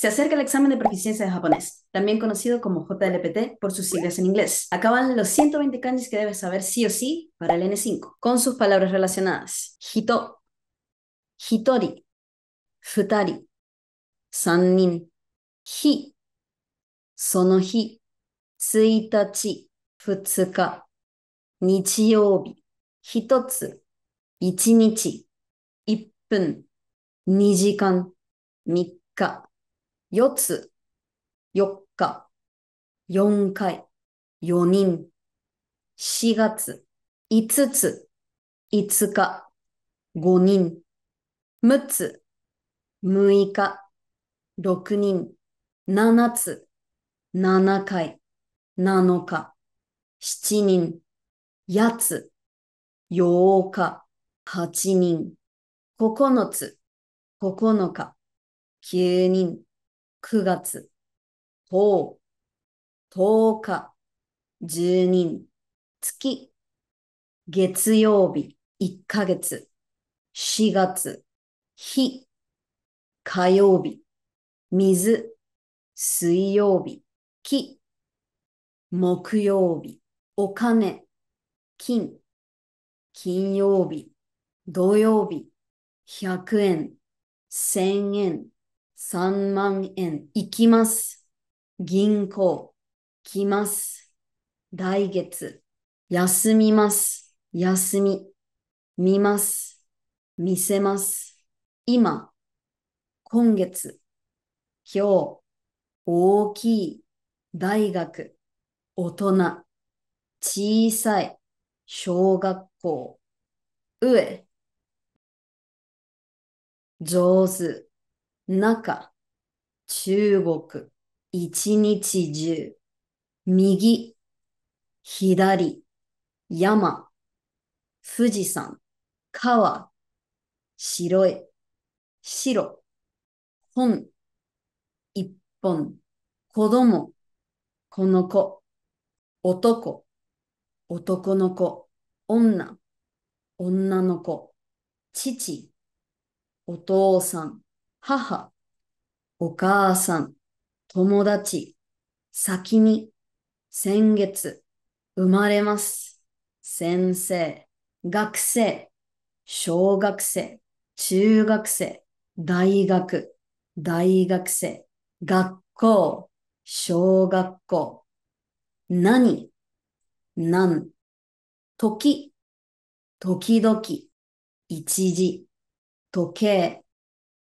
Se acerca el examen de proficiencia de japonés, también conocido como JLPT por sus siglas en inglés. Acaban los 120 kanjis que debes saber sí o sí para el N5, con sus palabras relacionadas. Hito, Hitori, Futari, sanin, Hi, hi, Tsuitachi, Futsuka, Nichiyobi, Hitotsu, Ichinichi, Ippun, Nijikan, Mikka. 4つ、4日、4回、4人、4月、5つ、5日、5人、6つ、6日、6人、7つ、7回、7日、7人、8つ、8日、8人、9つ、9日、9人、9月、10、10日、12、月、月曜日、1ヶ月、4月、日、火曜日、水、水曜日、木、木曜日、お金、金、金曜日、土曜日、100円、1000円、3万円行きます。銀行来ます。来月休みます。休み見ます。見せます。今今月今日大きい大学大人小さい小学校上上手中、中国、一日中、右、左、山、富士山、川、白い、白、本、一本、子供、この子、男、男の子、女、女の子、父、お父さん、母、お母さん、友達、先に、先月、生まれます。先生、学生、小学生、中学生、大学、大学生、学校、小学校、何、何、時、時々、一時、時計、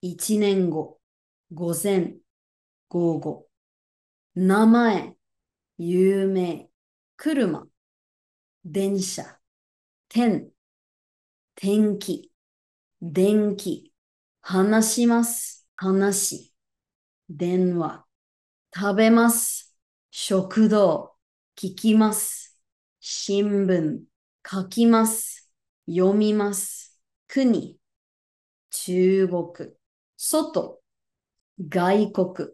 一年後、午前、午後。名前、有名、車、電車、天、天気、電気、話します、話、電話、食べます、食堂、聞きます、新聞、書きます、読みます、国、中国、外、外国、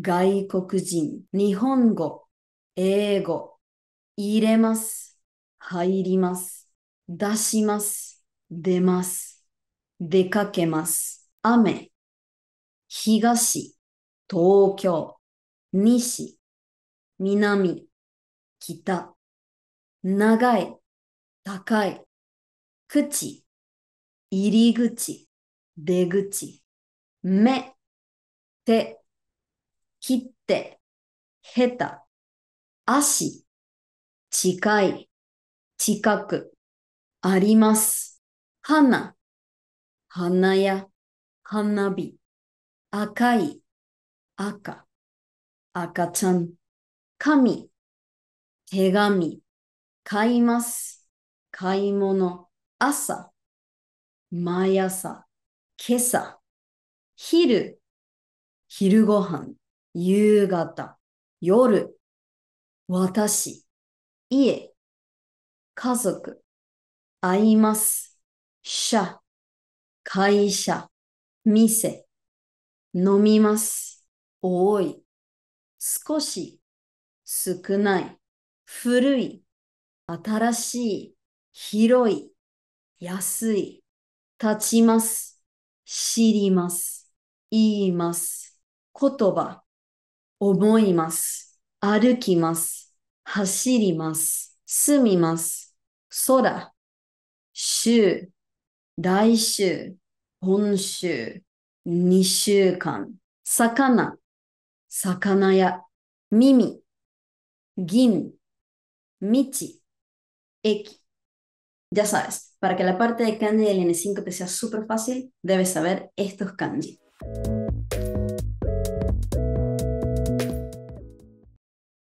外国人、日本語、英語、入れます、入ります、出します、出ます、出かけます、雨、東、東京、西、南、北、長い、高い、口、入り口、出口。目、手、切って、下手、足、近い、近く、あります。花、花や、花火、赤い、赤、赤ちゃん、紙、手紙、買います。買い物、朝、毎朝、今朝、昼、昼ご飯、夕方、夜、私、家、家族、会います、社、会社、店、飲みます、多い、少し、少ない、古い、新しい、広い、安い、立ちます、知ります。言います。言葉、思います。歩きます。走ります。住みます。空、週、来週、今週、2週間、魚、魚屋、耳、銀、道、駅。Ya sabes, para que la parte de kanji del N5 te sea súper fácil, debes saber estos kanji. you